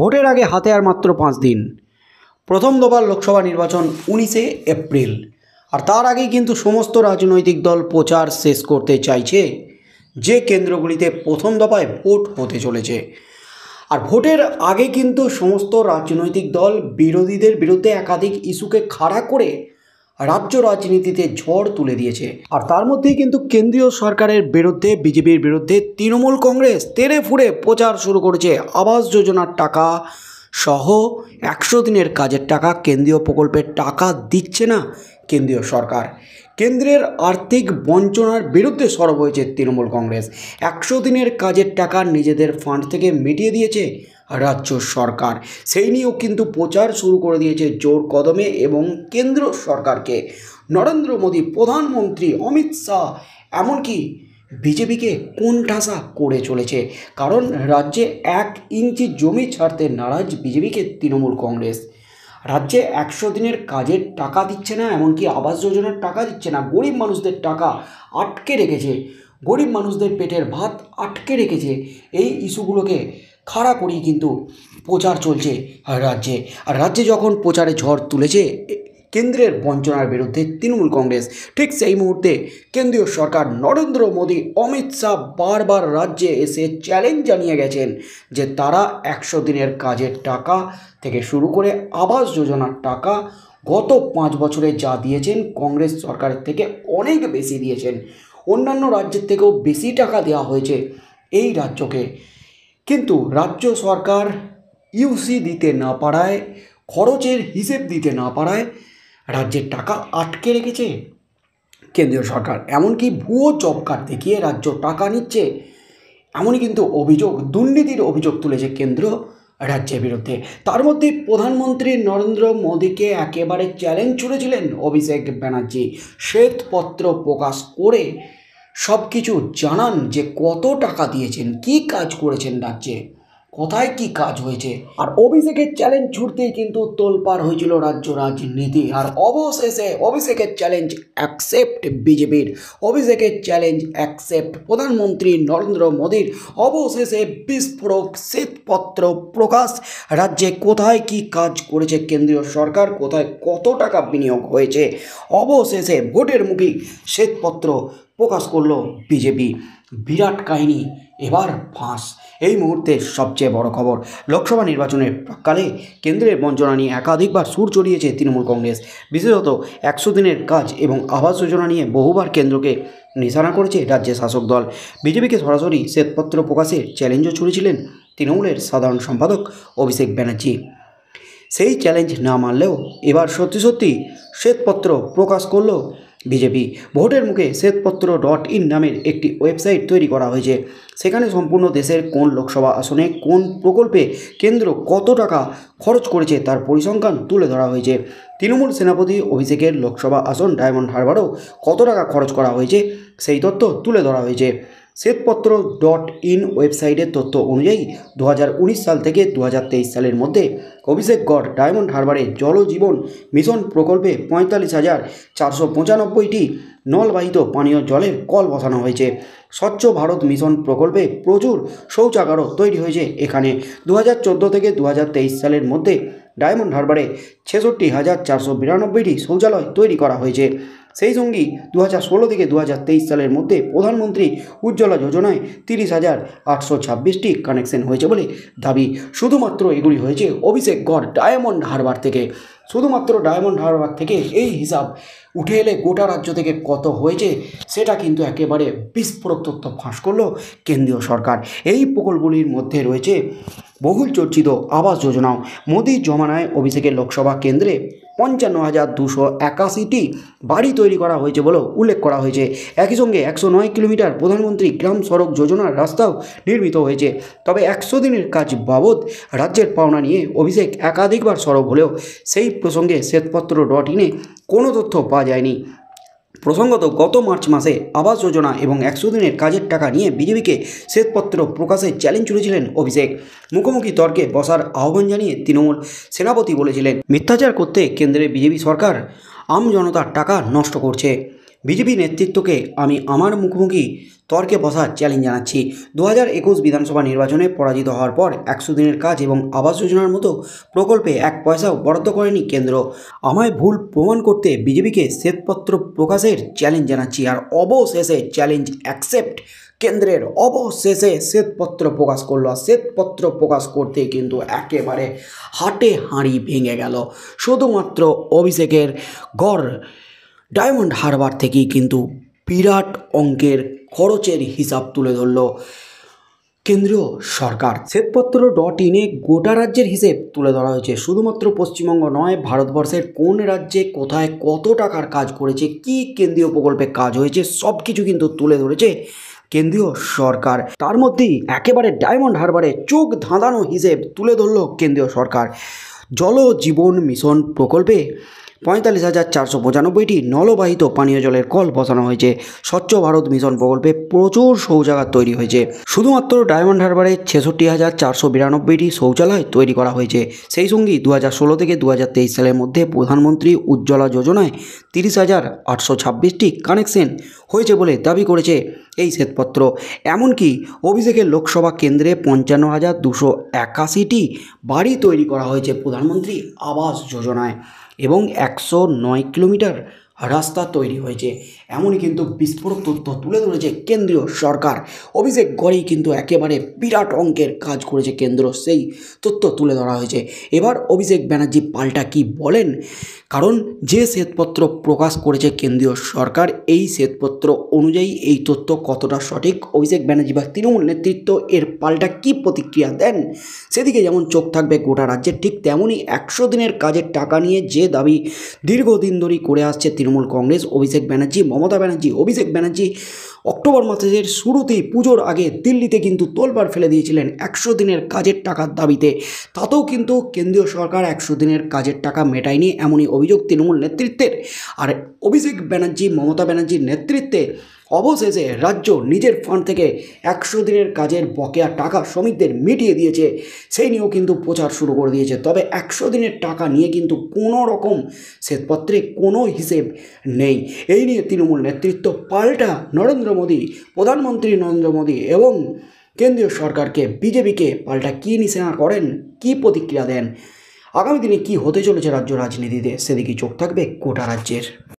ভোটের আগে হাতে আর মাত্র পাঁচ দিন প্রথম দফার লোকসভা নির্বাচন উনিশে এপ্রিল আর তার আগেই কিন্তু সমস্ত রাজনৈতিক দল প্রচার শেষ করতে চাইছে যে কেন্দ্রগুলিতে প্রথম দফায় ভোট হতে চলেছে আর ভোটের আগে কিন্তু সমস্ত রাজনৈতিক দল বিরোধীদের বিরুদ্ধে একাধিক ইস্যুকে খাড়া করে রাজ্য রাজনীতিতে ঝড় তুলে দিয়েছে আর তার মধ্যেই কিন্তু কেন্দ্রীয় সরকারের বিরুদ্ধে বিজেপির বিরুদ্ধে তৃণমূল কংগ্রেস তেড়ে ফুড়ে প্রচার শুরু করেছে আবাস যোজনার টাকা সহ একশো দিনের কাজের টাকা কেন্দ্রীয় প্রকল্পের টাকা দিচ্ছে না কেন্দ্রীয় সরকার কেন্দ্রের আর্থিক বঞ্চনার বিরুদ্ধে সরব হয়েছে তৃণমূল কংগ্রেস একশো দিনের কাজের টাকা নিজেদের ফান্ড থেকে মিটিয়ে দিয়েছে রাজ্য সরকার সেই নিয়েও কিন্তু প্রচার শুরু করে দিয়েছে জোর কদমে এবং কেন্দ্র সরকারকে নরেন্দ্র মোদী প্রধানমন্ত্রী অমিত শাহ এমনকি বিজেপিকে কোণঠাসা করে চলেছে কারণ রাজ্যে এক ইঞ্চি জমি ছাড়তে নারাজ বিজেপিকে তৃণমূল কংগ্রেস রাজ্যে একশো দিনের কাজের টাকা দিচ্ছে না এমনকি আবাস যোজনার টাকা দিচ্ছে না গরিব মানুষদের টাকা আটকে রেখেছে গরিব মানুষদের পেটের ভাত আটকে রেখেছে এই ইস্যুগুলোকে খাড়া করেই কিন্তু প্রচার চলছে রাজ্যে আর রাজ্যে যখন প্রচারে ঝড় তুলেছে কেন্দ্রের বঞ্চনার বিরুদ্ধে তৃণমূল কংগ্রেস ঠিক সেই মুহূর্তে কেন্দ্রীয় সরকার নরেন্দ্র মোদী অমিত শাহ বারবার রাজ্যে এসে চ্যালেঞ্জ জানিয়ে গেছেন যে তারা একশো দিনের কাজের টাকা থেকে শুরু করে আবাস যোজনার টাকা গত পাঁচ বছরে যা দিয়েছেন কংগ্রেস সরকারের থেকে অনেক বেশি দিয়েছেন অন্যান্য রাজ্যের থেকেও বেশি টাকা দেওয়া হয়েছে এই রাজ্যকে কিন্তু রাজ্য সরকার ইউসি দিতে না পারায় খরচের হিসেব দিতে না পারায় রাজ্যের টাকা আটকে রেখেছে কেন্দ্রীয় সরকার এমনকি ভুয়ো জব কার্ড দেখিয়ে রাজ্য টাকা নিচ্ছে এমনই কিন্তু অভিযোগ দুর্নীতির অভিযোগ তুলেছে কেন্দ্র রাজ্যের বিরুদ্ধে তার মধ্যে প্রধানমন্ত্রী নরেন্দ্র মোদীকে একেবারে চ্যালেঞ্জ ছুড়েছিলেন অভিষেক ব্যানার্জি শ্বেতপত্র প্রকাশ করে সব কিছু জানান যে কত টাকা দিয়েছেন কি কাজ করেছেন রাজ্যে কোথায় কি কাজ হয়েছে আর অভিষেকের চ্যালেঞ্জ ছুটতেই কিন্তু তোলপাড় হয়েছিল রাজ্য রাজনীতি আর অবশেষে অভিষেকের চ্যালেঞ্জ অ্যাকসেপ্ট বিজেপির অভিষেকের চ্যালেঞ্জ অ্যাকসেপ্ট প্রধানমন্ত্রী নরেন্দ্র মোদীর অবশেষে বিস্ফোরক শ্বেতপত্র প্রকাশ রাজ্যে কোথায় কি কাজ করেছে কেন্দ্রীয় সরকার কোথায় কত টাকা বিনিয়োগ হয়েছে অবশেষে ভোটের মুখে শ্বেতপত্র প্রকাশ করলো বিজেপি বিরাট কাহিনী এবার ফাঁস এই মুহূর্তে সবচেয়ে বড় খবর লোকসভা নির্বাচনের প্রাককালে কেন্দ্রের বঞ্চনা নিয়ে একাধিকবার সুর চড়িয়েছে তৃণমূল কংগ্রেস বিশেষত একশো দিনের কাজ এবং আবাস যোজনা নিয়ে বহুবার কেন্দ্রকে নিশানা করেছে রাজ্যের শাসক দল বিজেপিকে সরাসরি শ্বেতপত্র প্রকাশের চ্যালেঞ্জও ছুড়েছিলেন তৃণমূলের সাধারণ সম্পাদক অভিষেক ব্যানার্জি সেই চ্যালেঞ্জ না মানলেও এবার সত্যি সত্যি শ্বেতপত্র প্রকাশ করলো বিজেপি ভোটের মুখে শ্বেতপত্র ডট ইন নামের একটি ওয়েবসাইট তৈরি করা হয়েছে সেখানে সম্পূর্ণ দেশের কোন লোকসভা আসনে কোন প্রকল্পে কেন্দ্র কত টাকা খরচ করেছে তার পরিসংখ্যান তুলে ধরা হয়েছে তৃণমূল সেনাপতি অভিষেকের লোকসভা আসন ডায়মন্ড হারবারেও কত টাকা খরচ করা হয়েছে সেই তথ্য তুলে ধরা হয়েছে শ্বেতপত্র ডট ইন ওয়েবসাইটের তথ্য অনুযায়ী দু সাল থেকে দু সালের মধ্যে অভিষেক গড় ডায়মন্ড হারবারে জলজীবন মিশন প্রকল্পে পঁয়তাল্লিশ হাজার চারশো পঁচানব্বইটি নলবাহিত পানীয় জলের কল বসানো হয়েছে স্বচ্ছ ভারত মিশন প্রকল্পে প্রচুর শৌচাগারও তৈরি হয়েছে এখানে দু থেকে দু সালের মধ্যে ডায়মন্ড হারবারে ছেষট্টি হাজার চারশো বিরানব্বইটি শৌচালয় তৈরি করা হয়েছে সেই সঙ্গী দু হাজার ষোলো থেকে দু হাজার তেইশ সালের মধ্যে প্রধানমন্ত্রী উজ্জ্বলা যোজনায় তিরিশ হাজার আটশো ছাব্বিশটি কানেকশন হয়েছে বলে দাবি শুধুমাত্র এগুলি হয়েছে অভিষেক গড় ডায়মন্ড হারবার থেকে শুধুমাত্র ডায়মন্ড হারবার থেকে এই হিসাব উঠে এলে গোটা রাজ্য থেকে কত হয়েছে সেটা কিন্তু একেবারে বিস্ফোরক তথ্য ফাঁস করলো কেন্দ্রীয় সরকার এই প্রকল্পগুলির মধ্যে রয়েছে বহুল চর্চিত আবাস যোজনাও মোদীর জমানায় অভিষেকের লোকসভা কেন্দ্রে পঞ্চান্ন হাজার দুশো একাশিটি বাড়ি তৈরি করা হয়েছে বলেও উল্লেখ করা হয়েছে একই সঙ্গে একশো নয় কিলোমিটার প্রধানমন্ত্রী গ্রাম সড়ক যোজনার রাস্তাও নির্মিত হয়েছে তবে একশো দিনের কাজ বাবদ রাজ্যের পাওনা নিয়ে অভিষেক একাধিকবার সরব হলেও সেই প্রসঙ্গে শ্বেতপত্র ডট ইনে কোনো তথ্য পাওয়া যায়নি প্রসঙ্গত গত মার্চ মাসে আবাস যোজনা এবং একশো দিনের কাজের টাকা নিয়ে বিজেপিকে শ্বেতপত্র প্রকাশে চ্যালেঞ্জ তুলেছিলেন অভিষেক মুখোমুখি তর্কে বসার আহ্বান জানিয়ে তৃণমূল সেনাপতি বলেছিলেন মিথ্যাচার করতে কেন্দ্রে বিজেপি সরকার আম জনতার টাকা নষ্ট করছে বিজেপি নেতৃত্বকে আমি আমার মুখোমুখি তর্কে বসার চ্যালেঞ্জ জানাচ্ছি দু হাজার একুশ বিধানসভা নির্বাচনে পরাজিত হওয়ার পর একশো দিনের কাজ এবং আবাস যোজনার মতো প্রকল্পে এক পয়সাও বরাদ্দ করেনি কেন্দ্র আমায় ভুল প্রমাণ করতে বিজেপিকে শ্বেতপত্র প্রকাশের চ্যালেঞ্জ জানাচ্ছি আর অবশেষে চ্যালেঞ্জ অ্যাকসেপ্ট কেন্দ্রের অবশেষে শ্বেতপত্র প্রকাশ করলো আর শ্বেতপত্র প্রকাশ করতে কিন্তু একেবারে হাটে হাঁড়ি ভেঙে গেল শুধুমাত্র অভিষেকের গড় ডায়মন্ড হারবার থেকেই কিন্তু বিরাট অঙ্কের খরচের হিসাব তুলে ধরল কেন্দ্রীয় সরকার শ্বেতপত্র ডট ইনে গোটা রাজ্যের হিসেব তুলে ধরা হয়েছে শুধুমাত্র পশ্চিমবঙ্গ নয় ভারতবর্ষের কোন রাজ্যে কোথায় কত টাকার কাজ করেছে কি কেন্দ্রীয় প্রকল্পে কাজ হয়েছে সব কিছু কিন্তু তুলে ধরেছে কেন্দ্রীয় সরকার তার মধ্যেই একেবারে ডায়মন্ড হারবারে চোখ ধাঁধানো হিসেব তুলে ধরল কেন্দ্রীয় সরকার জল জীবন মিশন প্রকল্পে পঁয়তাল্লিশ হাজার চারশো পঁচানব্বইটি নলবাহিত পানীয় জলের কল বসানো হয়েছে স্বচ্ছ ভারত মিশন প্রকল্পে প্রচুর শৌচাগার তৈরি হয়েছে শুধুমাত্র ডায়মন্ড হারবারে ছেষট্টি হাজার চারশো বিরানব্বইটি শৌচালয় তৈরি করা হয়েছে সেই সঙ্গে দু হাজার ষোলো থেকে দু হাজার তেইশ সালের মধ্যে প্রধানমন্ত্রী উজ্জ্বলা যোজনায় তিরিশ হাজার আটশো ছাব্বিশটি কানেকশন হয়েছে বলে দাবি করেছে এই শ্বেতপত্র এমনকি অভিষেকের লোকসভা কেন্দ্রে পঞ্চান্ন হাজার দুশো একাশিটি বাড়ি তৈরি করা হয়েছে প্রধানমন্ত্রী আবাস যোজনায় এবং একশো নয় কিলোমিটার রাস্তা তৈরি হয়েছে এমনই কিন্তু বিস্ফোরক তথ্য তুলে ধরেছে কেন্দ্রীয় সরকার অভিষেক গড়েই কিন্তু একেবারে বিরাট অঙ্কের কাজ করেছে কেন্দ্র সেই তথ্য তুলে ধরা হয়েছে এবার অভিষেক ব্যানার্জি পাল্টা কি বলেন কারণ যে শ্বেতপত্র প্রকাশ করেছে কেন্দ্রীয় সরকার এই শ্বেতপত্র অনুযায়ী এই তথ্য কতটা সঠিক অভিষেক ব্যানার্জি বা তৃণমূল নেতৃত্ব এর পাল্টা কি প্রতিক্রিয়া দেন সেদিকে যেমন চোখ থাকবে গোটা রাজ্যে ঠিক তেমনই একশো দিনের কাজের টাকা নিয়ে যে দাবি দীর্ঘদিন ধরেই করে আসছে তৃণমূল কংগ্রেস অভিষেক ব্যানার্জি মমতা ব্যানার্জি অভিষেক ব্যানার্জি অক্টোবর মাসের শুরুতেই পুজোর আগে দিল্লিতে কিন্তু তোলবার ফেলে দিয়েছিলেন একশো দিনের কাজের টাকার দাবিতে তাতেও কিন্তু কেন্দ্রীয় সরকার একশো দিনের কাজের টাকা মেটায়নি এমনই অভিযোগ তৃণমূল নেতৃত্বের আর অভিষেক ব্যানার্জি মমতা ব্যানার্জির নেতৃত্বে অবশেষে রাজ্য নিজের ফান্ড থেকে একশো দিনের কাজের বকেয়া টাকা শ্রমিকদের মিটিয়ে দিয়েছে সেই নিয়েও কিন্তু প্রচার শুরু করে দিয়েছে তবে একশো দিনের টাকা নিয়ে কিন্তু কোনো রকম শ্বেতপত্রে কোনো হিসেব নেই এই নিয়ে তৃণমূল নেতৃত্ব পাল্টা নরেন্দ্র মোদী প্রধানমন্ত্রী নরেন্দ্র মোদী এবং কেন্দ্রীয় সরকারকে বিজেপিকে পাল্টা কী নিশানা করেন কী প্রতিক্রিয়া দেন আগামী দিনে কি হতে চলেছে রাজ্য রাজনীতিতে সেদিকে চোখ থাকবে কোটা রাজ্যের